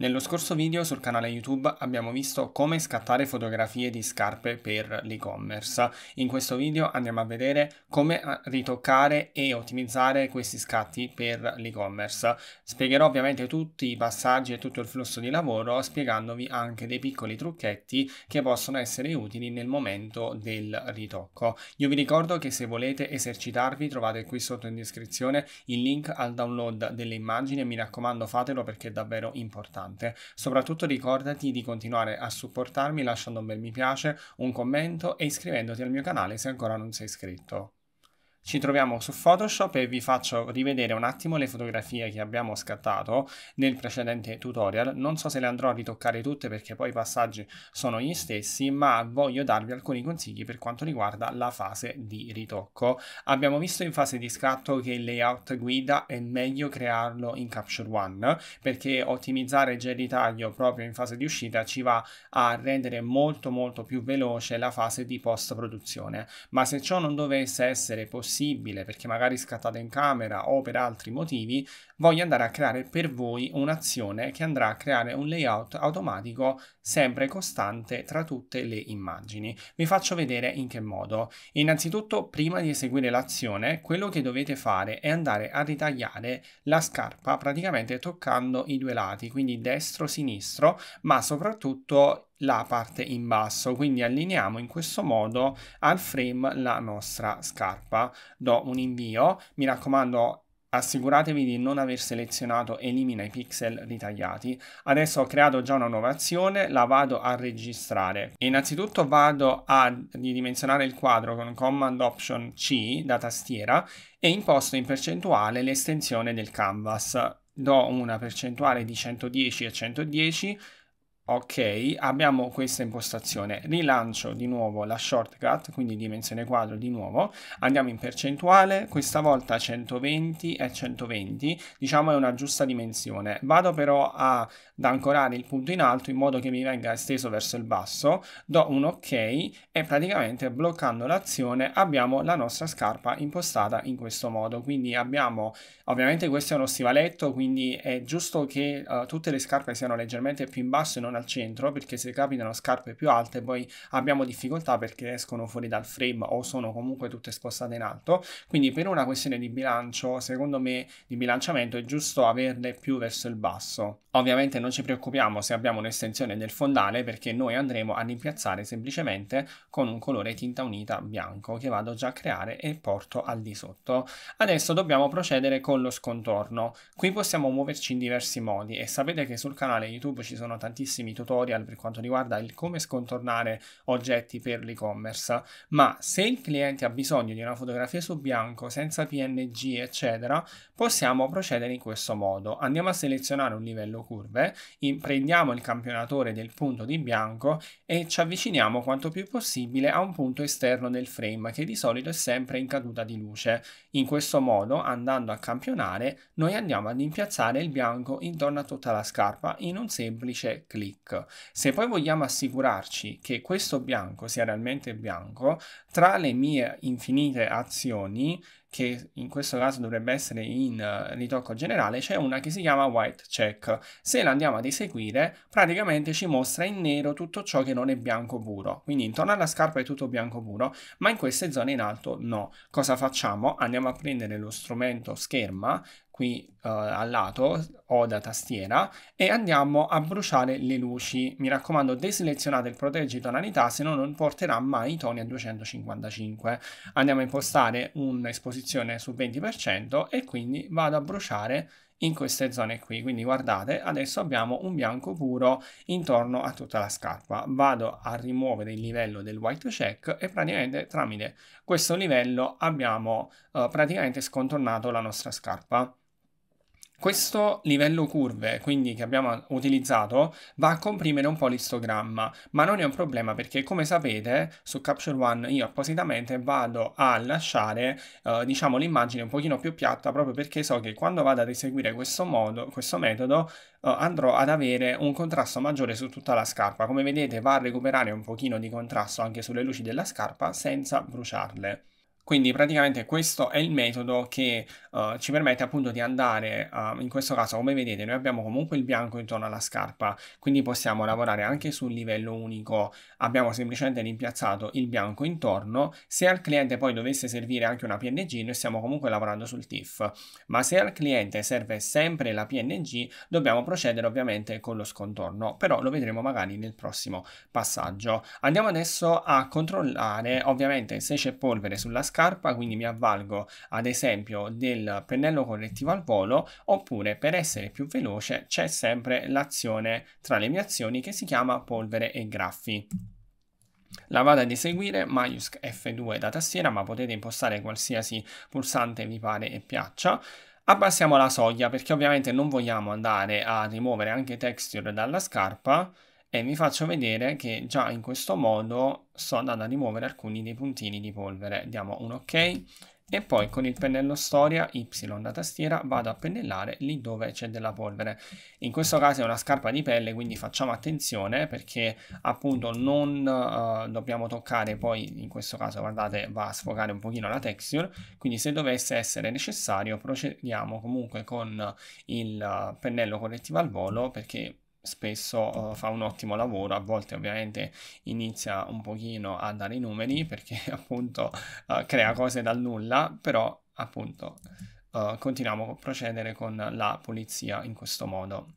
Nello scorso video sul canale YouTube abbiamo visto come scattare fotografie di scarpe per l'e-commerce. In questo video andiamo a vedere come ritoccare e ottimizzare questi scatti per l'e-commerce. Spiegherò ovviamente tutti i passaggi e tutto il flusso di lavoro spiegandovi anche dei piccoli trucchetti che possono essere utili nel momento del ritocco. Io vi ricordo che se volete esercitarvi trovate qui sotto in descrizione il link al download delle immagini e mi raccomando fatelo perché è davvero importante importante. Soprattutto ricordati di continuare a supportarmi lasciando un bel mi piace, un commento e iscrivendoti al mio canale se ancora non sei iscritto ci troviamo su Photoshop e vi faccio rivedere un attimo le fotografie che abbiamo scattato nel precedente tutorial. Non so se le andrò a ritoccare tutte perché poi i passaggi sono gli stessi, ma voglio darvi alcuni consigli per quanto riguarda la fase di ritocco. Abbiamo visto in fase di scatto che il layout guida è meglio crearlo in Capture One perché ottimizzare gel di taglio proprio in fase di uscita ci va a rendere molto molto più veloce la fase di post produzione. Ma se ciò non dovesse essere possibile possibile, perché magari scattate in camera o per altri motivi, voglio andare a creare per voi un'azione che andrà a creare un layout automatico sempre costante tra tutte le immagini. Vi faccio vedere in che modo. Innanzitutto, prima di eseguire l'azione, quello che dovete fare è andare a ritagliare la scarpa praticamente toccando i due lati, quindi destro-sinistro, ma soprattutto la parte in basso quindi allineiamo in questo modo al frame la nostra scarpa do un invio mi raccomando Assicuratevi di non aver selezionato elimina i pixel ritagliati. Adesso ho creato già una nuova azione, la vado a registrare. Innanzitutto vado a ridimensionare il quadro con Command Option C da tastiera e imposto in percentuale l'estensione del canvas. Do una percentuale di 110 a 110 ok abbiamo questa impostazione rilancio di nuovo la shortcut quindi dimensione quadro di nuovo andiamo in percentuale questa volta 120 e 120 diciamo è una giusta dimensione vado però a da ancorare il punto in alto in modo che mi venga esteso verso il basso, do un ok e praticamente bloccando l'azione abbiamo la nostra scarpa impostata in questo modo. Quindi abbiamo, ovviamente questo è uno stivaletto, quindi è giusto che uh, tutte le scarpe siano leggermente più in basso e non al centro, perché se capitano scarpe più alte poi abbiamo difficoltà perché escono fuori dal frame o sono comunque tutte spostate in alto. Quindi per una questione di bilancio, secondo me, di bilanciamento è giusto averle più verso il basso. Ovviamente non non ci preoccupiamo se abbiamo un'estensione del fondale perché noi andremo a rimpiazzare semplicemente con un colore tinta unita bianco che vado già a creare e porto al di sotto. Adesso dobbiamo procedere con lo scontorno. Qui possiamo muoverci in diversi modi e sapete che sul canale YouTube ci sono tantissimi tutorial per quanto riguarda il come scontornare oggetti per l'e-commerce, ma se il cliente ha bisogno di una fotografia su bianco senza PNG eccetera, possiamo procedere in questo modo. Andiamo a selezionare un livello curve prendiamo il campionatore del punto di bianco e ci avviciniamo quanto più possibile a un punto esterno del frame che di solito è sempre in caduta di luce. In questo modo, andando a campionare, noi andiamo ad impiazzare il bianco intorno a tutta la scarpa in un semplice clic. Se poi vogliamo assicurarci che questo bianco sia realmente bianco, tra le mie infinite azioni che in questo caso dovrebbe essere in eh, ritocco generale, c'è una che si chiama white check. Se la andiamo ad eseguire, praticamente ci mostra in nero tutto ciò che non è bianco puro. Quindi intorno alla scarpa è tutto bianco puro, ma in queste zone in alto no. Cosa facciamo? Andiamo a prendere lo strumento scherma, qui uh, al lato o da tastiera e andiamo a bruciare le luci. Mi raccomando deselezionate il proteggi tonalità se no non porterà mai i toni a 255. Andiamo a impostare un'esposizione sul 20% e quindi vado a bruciare in queste zone qui quindi guardate adesso abbiamo un bianco puro intorno a tutta la scarpa vado a rimuovere il livello del white check e praticamente tramite questo livello abbiamo eh, praticamente scontornato la nostra scarpa questo livello curve, quindi che abbiamo utilizzato, va a comprimere un po' l'istogramma, ma non è un problema perché come sapete su Capture One io appositamente vado a lasciare eh, diciamo l'immagine un pochino più piatta proprio perché so che quando vado ad eseguire questo, modo, questo metodo Uh, andrò ad avere un contrasto maggiore su tutta la scarpa. Come vedete va a recuperare un pochino di contrasto anche sulle luci della scarpa senza bruciarle. Quindi praticamente questo è il metodo che uh, ci permette appunto di andare, uh, in questo caso come vedete noi abbiamo comunque il bianco intorno alla scarpa, quindi possiamo lavorare anche sul livello unico, abbiamo semplicemente rimpiazzato il bianco intorno, se al cliente poi dovesse servire anche una PNG noi stiamo comunque lavorando sul TIFF, ma se al cliente serve sempre la PNG dobbiamo procedere ovviamente con lo scontorno, però lo vedremo magari nel prossimo passaggio. Andiamo adesso a controllare ovviamente se c'è polvere sulla scarpa, scarpa, quindi mi avvalgo ad esempio del pennello correttivo al volo, oppure per essere più veloce c'è sempre l'azione tra le mie azioni che si chiama polvere e graffi. La vado ad eseguire maiusc F2 da tastiera, ma potete impostare qualsiasi pulsante vi pare e piaccia. Abbassiamo la soglia perché ovviamente non vogliamo andare a rimuovere anche texture dalla scarpa e vi faccio vedere che già in questo modo sto andando a rimuovere alcuni dei puntini di polvere. Diamo un ok e poi con il pennello storia Y da tastiera vado a pennellare lì dove c'è della polvere. In questo caso è una scarpa di pelle quindi facciamo attenzione perché appunto non uh, dobbiamo toccare poi in questo caso guardate va a sfogare un pochino la texture quindi se dovesse essere necessario procediamo comunque con il eh, pennello correttivo al volo perché spesso uh, fa un ottimo lavoro, a volte ovviamente inizia un pochino a dare i numeri perché appunto uh, crea cose dal nulla, però appunto uh, continuiamo a procedere con la pulizia in questo modo.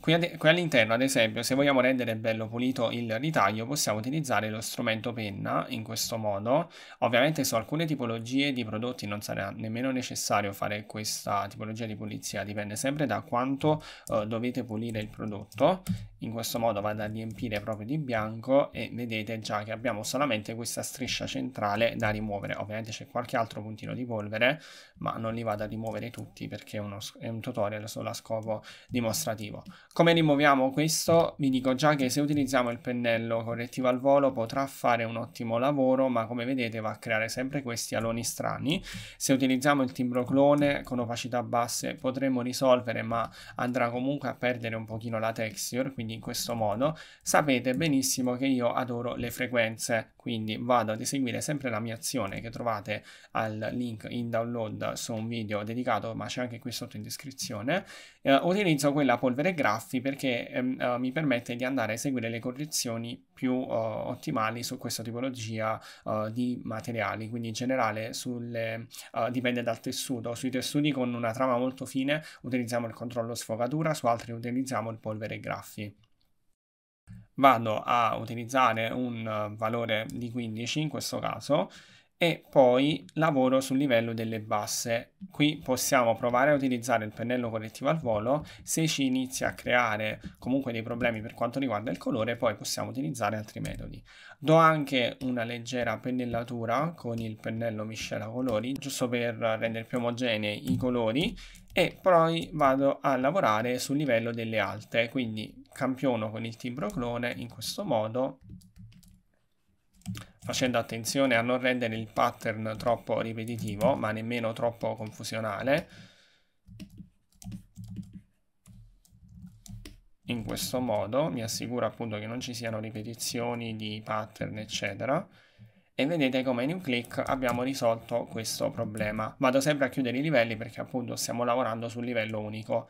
Qui, ad, qui, all'interno, ad esempio, se vogliamo rendere bello pulito il ritaglio, possiamo utilizzare lo strumento penna in questo modo. Ovviamente su alcune tipologie di prodotti non sarà nemmeno necessario fare questa tipologia di pulizia, dipende sempre da quanto eh, dovete pulire il prodotto. In questo modo vado a riempire proprio di bianco e vedete già che abbiamo solamente questa striscia centrale da rimuovere. Ovviamente c'è qualche altro puntino di polvere, ma non li vado a rimuovere tutti perché è, uno, è un tutorial solo a scopo dimostrativo come rimuoviamo questo? Vi dico già che se utilizziamo il pennello correttivo al volo potrà fare un ottimo lavoro, ma come vedete va a creare sempre questi aloni strani. Se utilizziamo il timbro clone con opacità basse potremo risolvere, ma andrà comunque a perdere un pochino la texture, quindi in questo modo sapete benissimo che io adoro le frequenze quindi vado ad eseguire sempre la mia azione che trovate al link in download su un video dedicato ma c'è anche qui sotto in descrizione eh, utilizzo quella polvere graffi perché ehm, eh, mi permette di andare a eseguire le correzioni più eh, ottimali su questa tipologia eh, di materiali quindi in generale sulle, eh, dipende dal tessuto sui tessuti con una trama molto fine utilizziamo il controllo sfogatura su altri utilizziamo il polvere graffi vado a utilizzare un eh, valore di 15 in questo caso e poi lavoro sul livello delle basse. Qui possiamo provare a utilizzare il pennello correttivo al volo, se ci inizia a creare comunque dei problemi per quanto riguarda il colore poi possiamo utilizzare altri metodi. Do anche una leggera pennellatura con il pennello miscela colori, giusto per rendere più omogenei i colori e poi vado a lavorare sul livello delle alte, quindi campiono con il timbro clone in questo modo facendo attenzione a non rendere il pattern troppo ripetitivo ma nemmeno troppo confusionale in questo modo mi assicuro appunto che non ci siano ripetizioni di pattern eccetera e vedete come in un click abbiamo risolto questo problema vado sempre a chiudere i livelli perché appunto stiamo lavorando sul livello unico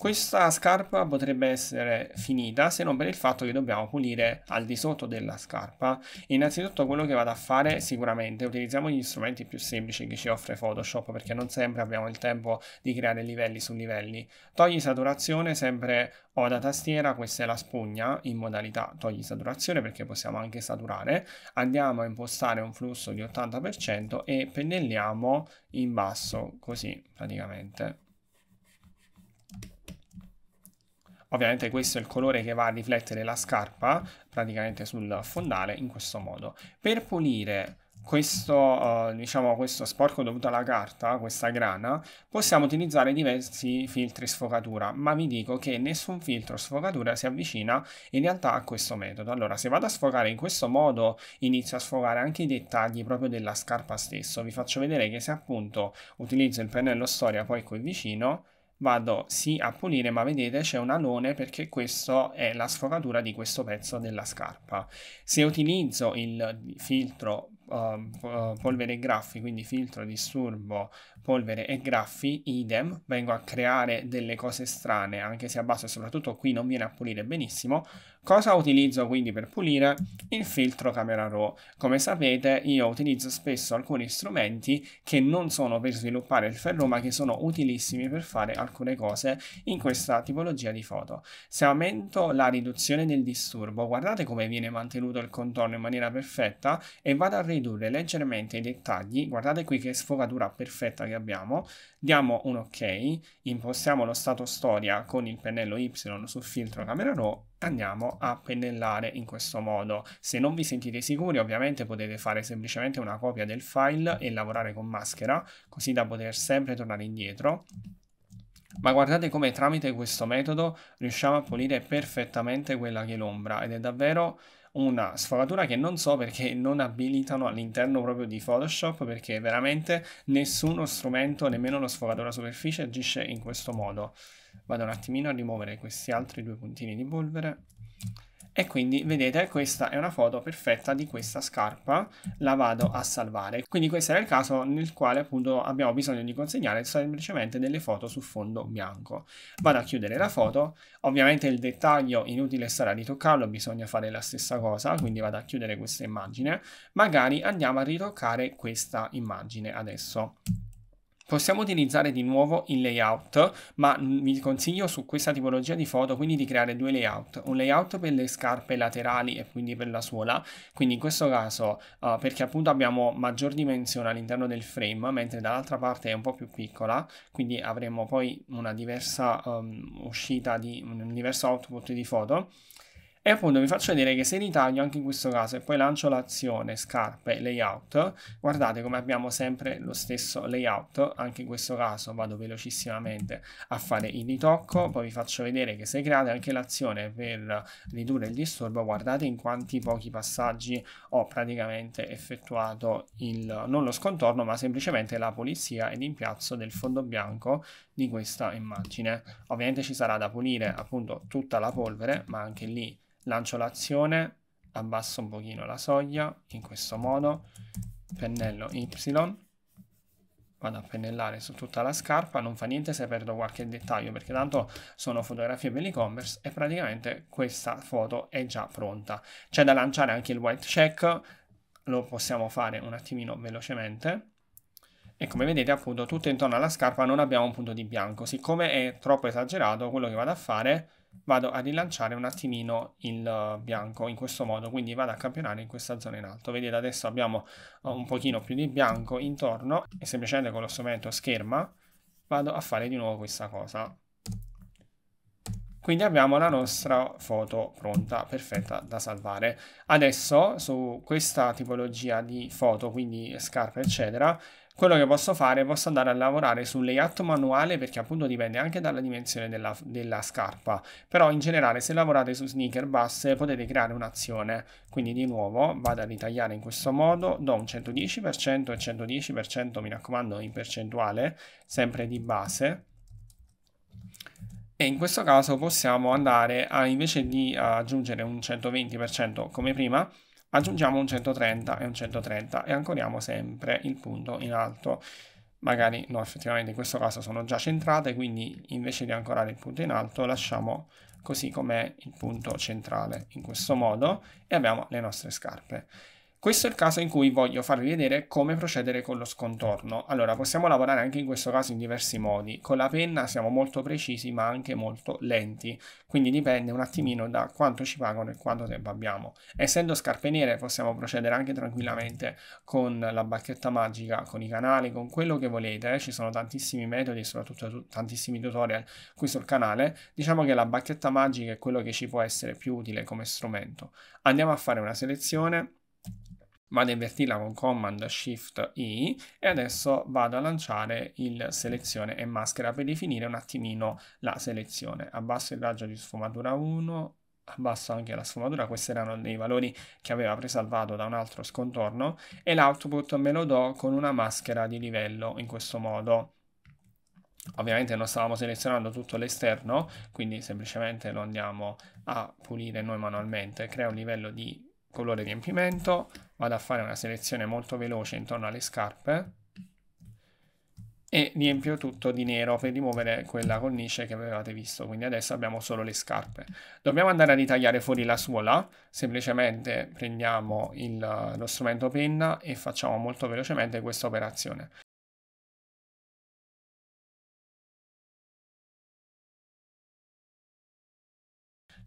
questa scarpa potrebbe essere finita se non per il fatto che dobbiamo pulire al di sotto della scarpa. Innanzitutto quello che vado a fare sicuramente utilizziamo gli strumenti più semplici che ci offre Photoshop perché non sempre abbiamo il tempo di creare livelli su livelli. Togli saturazione sempre ho da tastiera, questa è la spugna in modalità togli saturazione perché possiamo anche saturare. Andiamo a impostare un flusso di 80% e pennelliamo in basso così praticamente. Ovviamente questo è il colore che va a riflettere la scarpa praticamente sul fondale in questo modo. Per pulire questo, uh, diciamo, questo sporco dovuto alla carta, questa grana, possiamo utilizzare diversi filtri sfocatura, ma vi dico che nessun filtro sfocatura si avvicina in realtà a questo metodo. Allora, se vado a sfogare in questo modo, inizio a sfogare anche i dettagli proprio della scarpa stesso. Vi faccio vedere che se appunto utilizzo il pennello storia poi qui vicino, vado sì a pulire ma vedete c'è un alone perché questa è la sfogatura di questo pezzo della scarpa se utilizzo il filtro uh, polvere e graffi quindi filtro disturbo polvere e graffi idem vengo a creare delle cose strane anche se a basso e soprattutto qui non viene a pulire benissimo Cosa utilizzo quindi per pulire? Il filtro Camera Raw. Come sapete io utilizzo spesso alcuni strumenti che non sono per sviluppare il ferro ma che sono utilissimi per fare alcune cose in questa tipologia di foto. Se aumento la riduzione del disturbo guardate come viene mantenuto il contorno in maniera perfetta e vado a ridurre leggermente i dettagli, guardate qui che sfogatura perfetta che abbiamo, diamo un ok, impostiamo lo stato storia con il pennello Y sul filtro camera RAW andiamo a pennellare in questo modo. Se non vi sentite sicuri ovviamente potete fare semplicemente una copia del file e lavorare con maschera così da poter sempre tornare indietro. Ma guardate come tramite questo metodo riusciamo a pulire perfettamente quella che è l'ombra ed è davvero una sfogatura che non so perché non abilitano all'interno proprio di Photoshop perché veramente nessuno strumento, nemmeno lo sfogatura superficie agisce in questo modo. Vado un attimino a rimuovere questi altri due puntini di polvere e quindi vedete questa è una foto perfetta di questa scarpa la vado a salvare quindi questo era il caso nel quale appunto abbiamo bisogno di consegnare semplicemente delle foto su fondo bianco vado a chiudere la foto ovviamente il dettaglio inutile sarà ritoccarlo bisogna fare la stessa cosa quindi vado a chiudere questa immagine magari andiamo a ritoccare questa immagine adesso Possiamo utilizzare di nuovo il layout, ma vi consiglio su questa tipologia di foto quindi di creare due layout, un layout per le scarpe laterali e quindi per la suola, quindi in questo caso uh, perché appunto abbiamo maggior dimensione all'interno del frame, mentre dall'altra parte è un po' più piccola, quindi avremo poi una diversa um, uscita di un diverso output di foto e appunto vi faccio vedere che se ritaglio anche in questo caso e poi lancio l'azione scarpe layout, guardate come abbiamo sempre lo stesso layout, anche in questo caso vado velocissimamente a fare il ritocco, poi vi faccio vedere che se create anche l'azione per ridurre il disturbo, guardate in quanti pochi passaggi ho praticamente effettuato il, non lo scontorno ma semplicemente la pulizia ed impiazzo del fondo bianco di questa immagine. Ovviamente ci sarà da pulire appunto tutta la polvere ma anche lì lancio l'azione, abbasso un pochino la soglia, in questo modo, pennello Y, vado a pennellare su tutta la scarpa, non fa niente se perdo qualche dettaglio perché tanto sono fotografie per l'e-commerce e praticamente questa foto è già pronta. C'è da lanciare anche il white check, lo possiamo fare un attimino velocemente. E come vedete appunto tutto intorno alla scarpa non abbiamo un punto di bianco, siccome è troppo esagerato quello che vado a fare vado a rilanciare un attimino il eh, bianco in questo modo, quindi vado a campionare in questa zona in alto. Vedete adesso abbiamo eh, un pochino più di bianco intorno e semplicemente con lo strumento scherma vado a fare di nuovo questa cosa. Quindi abbiamo la nostra foto pronta, perfetta da salvare. Adesso su questa tipologia di foto, quindi scarpe eccetera, quello che posso fare è posso andare a lavorare sul layout manuale perché appunto dipende anche dalla dimensione della, della scarpa però in generale se lavorate su sneaker basse potete creare un'azione quindi di nuovo vado a ritagliare in questo modo do un 110% e 110% mi raccomando in percentuale sempre di base e in questo caso possiamo andare a invece di aggiungere un 120% come prima aggiungiamo un 130 e un 130 e ancoriamo sempre il punto in alto magari no effettivamente in questo caso sono già centrate quindi invece di ancorare il punto in alto lasciamo così com'è il punto centrale in questo modo e abbiamo le nostre scarpe questo è il caso in cui voglio farvi vedere come procedere con lo scontorno. Allora, possiamo lavorare anche in questo caso in diversi modi. Con la penna siamo molto precisi ma anche molto lenti, quindi dipende un attimino da quanto ci pagano e quanto tempo abbiamo. Essendo scarpe nere possiamo procedere anche tranquillamente con la bacchetta magica, con i canali, con quello che volete. Eh, ci sono tantissimi metodi, soprattutto tantissimi tutorial qui sul canale. Diciamo che la bacchetta magica è quello che ci può essere più utile come strumento. Andiamo a fare una selezione vado a invertirla con Command Shift I e adesso vado a lanciare il selezione e maschera per definire un attimino la selezione. Abbasso il raggio di sfumatura 1, abbasso anche la sfumatura, questi erano dei valori che aveva presalvato da un altro scontorno e l'output me lo do con una maschera di livello in questo modo. Ovviamente non stavamo selezionando tutto l'esterno, quindi semplicemente lo andiamo a pulire noi manualmente, crea un livello di colore riempimento, vado a fare una selezione molto veloce intorno alle scarpe e riempio tutto di nero per rimuovere quella cornice che avevate visto quindi adesso abbiamo solo le scarpe dobbiamo andare a ritagliare fuori la suola semplicemente prendiamo il, lo strumento penna e facciamo molto velocemente questa operazione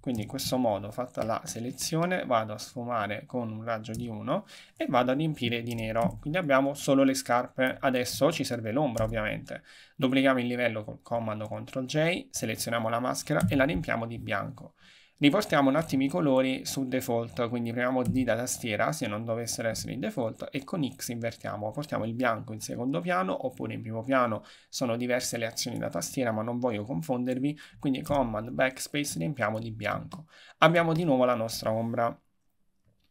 Quindi in questo modo, fatta la selezione, vado a sfumare con un raggio di 1 e vado a riempire di nero. Quindi abbiamo solo le scarpe. Adesso ci serve l'ombra, ovviamente. Duplichiamo il livello col comando CTRL-J, selezioniamo la maschera e la riempiamo di bianco. Riportiamo un attimo i colori su default, quindi premiamo D da tastiera se non dovessero essere in default e con X invertiamo, portiamo il bianco in secondo piano oppure in primo piano, sono diverse le azioni da tastiera ma non voglio confondervi, quindi Command Backspace riempiamo di bianco. Abbiamo di nuovo la nostra ombra.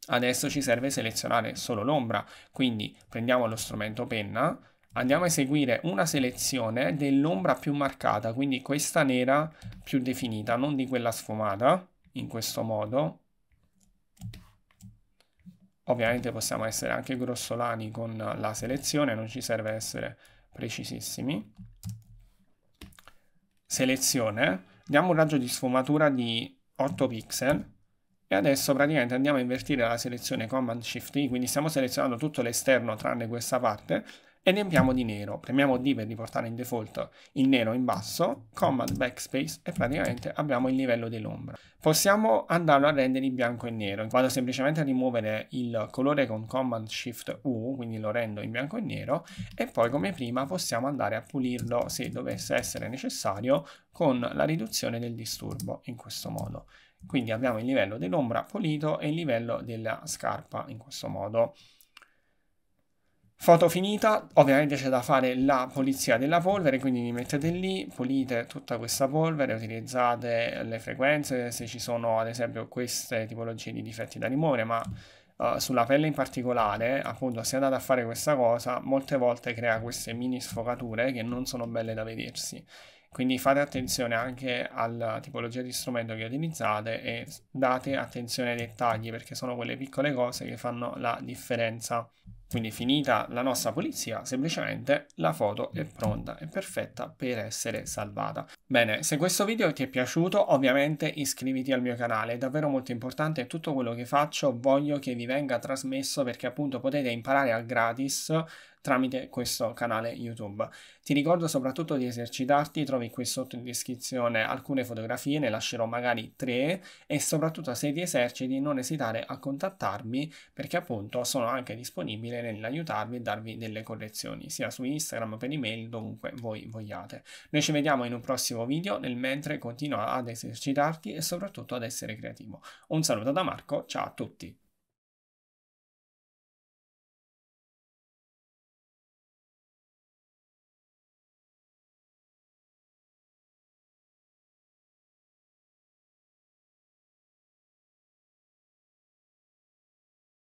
Adesso ci serve selezionare solo l'ombra, quindi prendiamo lo strumento penna, andiamo a eseguire una selezione dell'ombra più marcata, quindi questa nera più definita, non di quella sfumata in questo modo. Ovviamente possiamo essere anche grossolani con la selezione, non ci serve essere precisissimi. Selezione, diamo un raggio di sfumatura di 8 pixel e adesso praticamente andiamo a invertire la selezione Command Shift I, quindi stiamo selezionando tutto l'esterno tranne questa parte e riempiamo di nero. Premiamo D per riportare in default il nero in basso, command backspace e praticamente abbiamo il livello dell'ombra. Possiamo andarlo a rendere in bianco e nero. Vado semplicemente a rimuovere il colore con command shift U, quindi lo rendo in bianco e nero e poi come prima possiamo andare a pulirlo se dovesse essere necessario con la riduzione del disturbo in questo modo. Quindi abbiamo il livello dell'ombra pulito e il livello della scarpa in questo modo. Foto finita, ovviamente c'è da fare la pulizia della polvere, quindi vi mettete lì, pulite tutta questa polvere, utilizzate le frequenze, se ci sono ad esempio queste tipologie di difetti da rimuovere, ma uh, sulla pelle in particolare, appunto, se andate a fare questa cosa, molte volte crea queste mini sfocature che non sono belle da vedersi. Quindi fate attenzione anche alla tipologia di strumento che utilizzate e date attenzione ai dettagli perché sono quelle piccole cose che fanno la differenza. Quindi finita la nostra pulizia, semplicemente la foto è pronta e perfetta per essere salvata. Bene, se questo video ti è piaciuto ovviamente iscriviti al mio canale, è davvero molto importante e tutto quello che faccio voglio che vi venga trasmesso perché appunto potete imparare a gratis tramite questo canale YouTube. Ti ricordo soprattutto di esercitarti, trovi qui sotto in descrizione alcune fotografie, ne lascerò magari tre e soprattutto se ti eserciti non esitare a contattarmi perché appunto sono anche disponibile nell'aiutarvi e darvi delle correzioni sia su Instagram per email dovunque voi vogliate. Noi ci vediamo in un prossimo video, nel mentre continua ad esercitarti e soprattutto ad essere creativo. Un saluto da Marco, ciao a tutti!